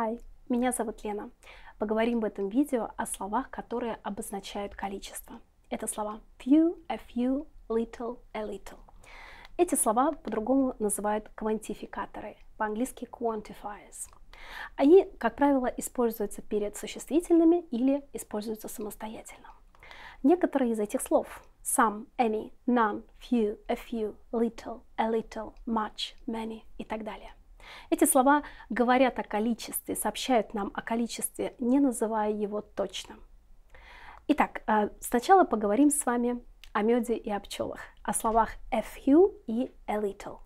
Хай, меня зовут Лена. Поговорим в этом видео о словах, которые обозначают количество. Это слова few, a few, little, a little. Эти слова по-другому называют квантификаторы, по-английски quantifiers. Они, как правило, используются перед существительными или используются самостоятельно. Некоторые из этих слов some, any, none, few, a few, little, a little, much, many и так далее эти слова говорят о количестве, сообщают нам о количестве, не называя его точно. Итак, э, сначала поговорим с вами о меде и о пчелах, о словах a few и a little.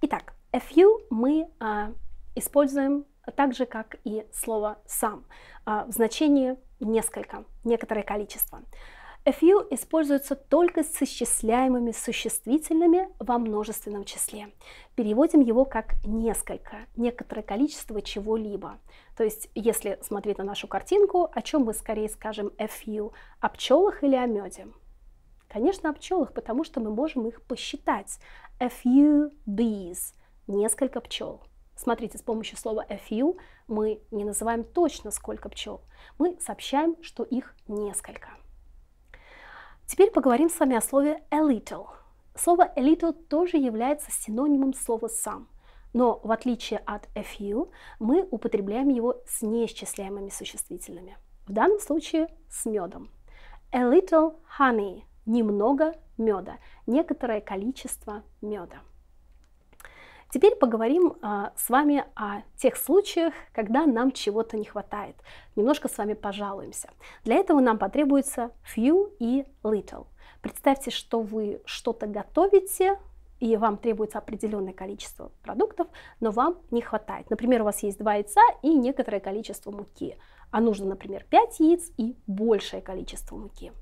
Итак, a few мы э, используем так же, как и слово сам э, в значении несколько, некоторое количество. A few используется только с исчисляемыми существительными во множественном числе. Переводим его как «несколько», некоторое количество чего-либо. То есть, если смотреть на нашу картинку, о чем мы скорее скажем a few, о пчелах или о меде? Конечно, о пчелах, потому что мы можем их посчитать. A few bees – несколько пчел. Смотрите, с помощью слова a few мы не называем точно сколько пчел. Мы сообщаем, что их несколько. Теперь поговорим с вами о слове a little. Слово a little тоже является синонимом слова some, но в отличие от a few мы употребляем его с неисчисляемыми существительными. В данном случае с медом. A little honey – немного меда, некоторое количество меда. Теперь поговорим а, с вами о тех случаях, когда нам чего-то не хватает. Немножко с вами пожалуемся. Для этого нам потребуется few и little. Представьте, что вы что-то готовите, и вам требуется определенное количество продуктов, но вам не хватает. Например, у вас есть два яйца и некоторое количество муки, а нужно, например, 5 яиц и большее количество муки.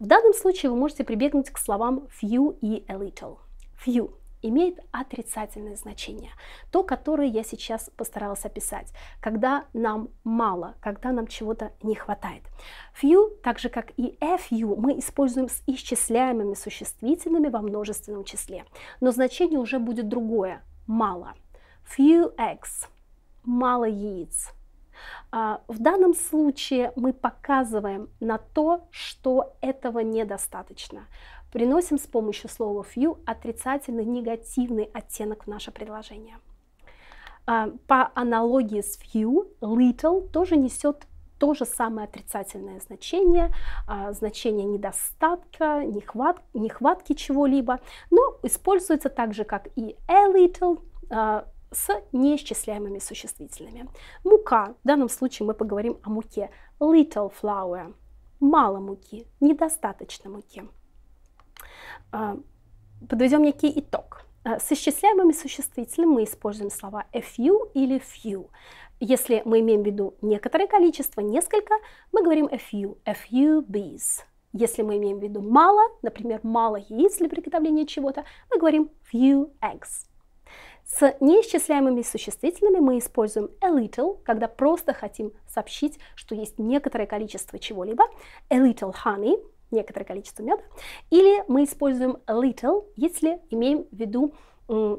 В данном случае вы можете прибегнуть к словам few и a little. Few имеет отрицательное значение. То, которое я сейчас постаралась описать. Когда нам мало, когда нам чего-то не хватает. Few, так же как и a few, мы используем с исчисляемыми существительными во множественном числе. Но значение уже будет другое. Мало. Few eggs. Мало яиц. А, в данном случае мы показываем на то, что этого недостаточно, приносим с помощью слова few отрицательный, негативный оттенок в наше предложение. А, по аналогии с few, little тоже несет то же самое отрицательное значение, а, значение недостатка, нехват, нехватки чего-либо, но используется также как и a little а, с неисчисляемыми существительными. Мука. В данном случае мы поговорим о муке. Little flour. Мало муки, недостаточно муки. А, Подведем некий итог. А, с исчисляемыми существителями мы используем слова a few или few. Если мы имеем в виду некоторое количество, несколько, мы говорим a few, a few bees. Если мы имеем в виду мало, например, мало яиц для приготовления чего-то, мы говорим few eggs. С неисчисляемыми существительными мы используем a little, когда просто хотим сообщить, что есть некоторое количество чего-либо. A little honey, некоторое количество меда, или мы используем little, если имеем в виду,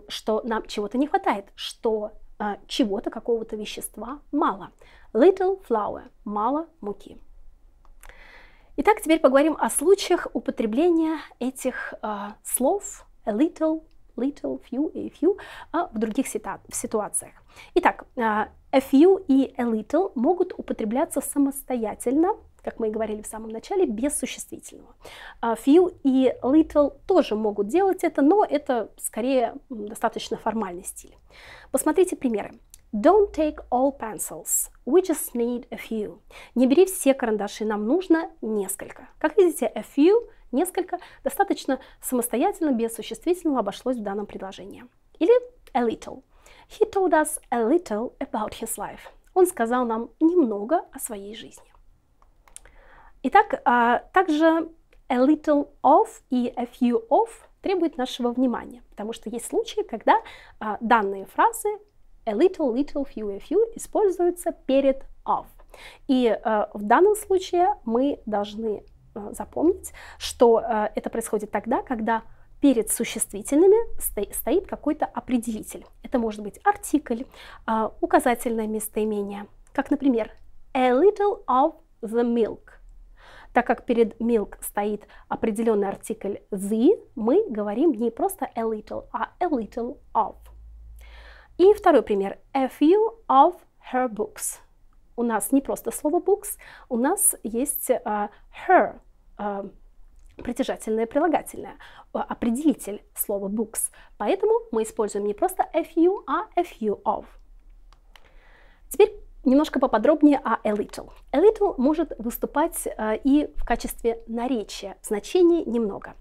что нам чего-то не хватает, что а, чего-то, какого-то вещества мало. Little flour – мало муки. Итак, теперь поговорим о случаях употребления этих а, слов a little, little, few и few а, в других ситуациях. Итак, а, a few и a little могут употребляться самостоятельно – как мы и говорили в самом начале, без существительного. Few а, и little тоже могут делать это, но это скорее достаточно формальный стиль. Посмотрите примеры. Don't take all pencils. We just need a few. Не бери все карандаши, нам нужно несколько. Как видите, a few, несколько, достаточно самостоятельно, без существительного обошлось в данном предложении. Или a little. He told us a little about his life. Он сказал нам немного о своей жизни. Итак, а, также a little of и a few of требует нашего внимания, потому что есть случаи, когда а, данные фразы a little, little, few, a few используются перед of. И а, в данном случае мы должны а, запомнить, что а, это происходит тогда, когда перед существительными стоит какой-то определитель. Это может быть артикль, а, указательное местоимение, как, например, a little of the milk так как перед milk стоит определенный артикль the, мы говорим не просто a little, а a little of. И второй пример. A few of her books. У нас не просто слово books, у нас есть uh, her, uh, притяжательное прилагательное, а, определитель слова books. Поэтому мы используем не просто a few, а a few of. Теперь Немножко поподробнее о a little. A little может выступать э, и в качестве наречия, значение немного.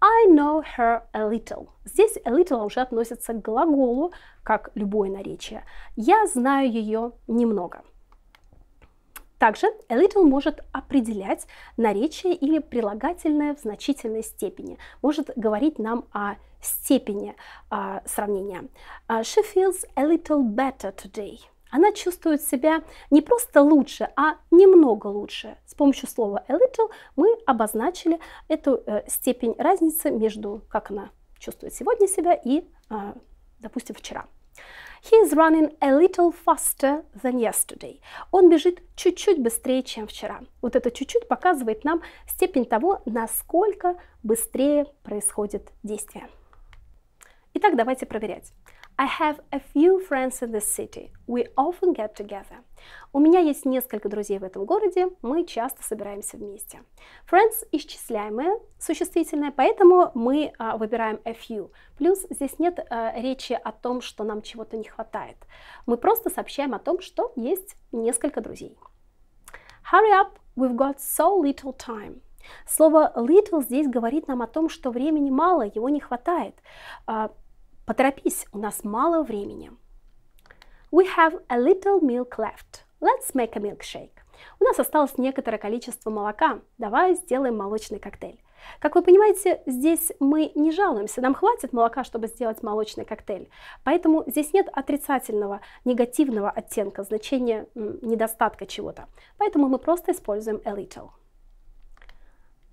I know her a little. Здесь a little уже относится к глаголу, как любое наречие. Я знаю ее немного. Также a little может определять наречие или прилагательное в значительной степени, может говорить нам о степени э, сравнения. She feels a little better today она чувствует себя не просто лучше, а немного лучше. С помощью слова a little мы обозначили эту э, степень разницы между как она чувствует сегодня себя и, э, допустим, вчера. He is running a little faster than yesterday. Он бежит чуть-чуть быстрее, чем вчера. Вот это чуть-чуть показывает нам степень того, насколько быстрее происходит действие. Итак, давайте проверять. I have a few friends in the city. We often get together. У меня есть несколько друзей в этом городе, мы часто собираемся вместе. Friends исчисляемое существительное, поэтому мы а, выбираем a few. Плюс здесь нет а, речи о том, что нам чего-то не хватает. Мы просто сообщаем о том, что есть несколько друзей. Hurry up, we've got so little time. Слово little здесь говорит нам о том, что времени мало, его не хватает. А, Поторопись, у нас мало времени. We have a little milk left. Let's make a milkshake. У нас осталось некоторое количество молока. Давай сделаем молочный коктейль. Как вы понимаете, здесь мы не жалуемся, нам хватит молока, чтобы сделать молочный коктейль. Поэтому здесь нет отрицательного, негативного оттенка, значения недостатка чего-то. Поэтому мы просто используем a little.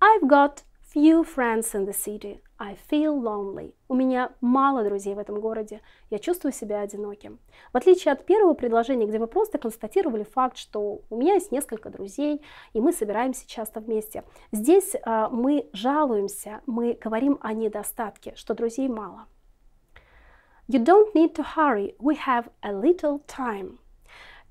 I've got few friends in the city. I feel lonely. У меня мало друзей в этом городе. Я чувствую себя одиноким. В отличие от первого предложения, где мы просто констатировали факт, что у меня есть несколько друзей, и мы собираемся часто вместе. Здесь э, мы жалуемся, мы говорим о недостатке, что друзей мало. You don't need to hurry. We have a little time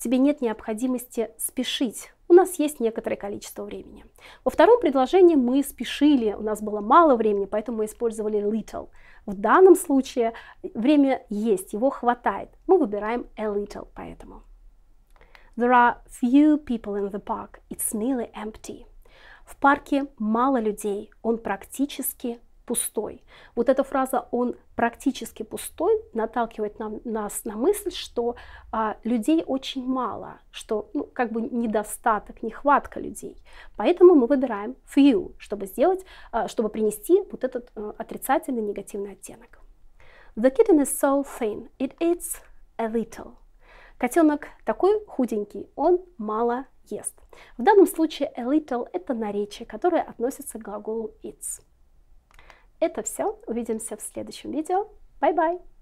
тебе нет необходимости спешить. У нас есть некоторое количество времени. Во втором предложении мы спешили, у нас было мало времени, поэтому мы использовали little. В данном случае время есть, его хватает. Мы выбираем a little поэтому. There are few people in the park. It's nearly empty. В парке мало людей, он практически пустой. Вот эта фраза «он практически пустой» наталкивает нам, нас на мысль, что а, людей очень мало, что ну, как бы недостаток, нехватка людей. Поэтому мы выбираем few, чтобы сделать, а, чтобы принести вот этот а, отрицательный, негативный оттенок. The kitten is so thin, it eats a little. Котенок такой худенький, он мало ест. В данном случае a little – это наречие, которое относится к глаголу eats. Это все. Увидимся в следующем видео. Bye bye.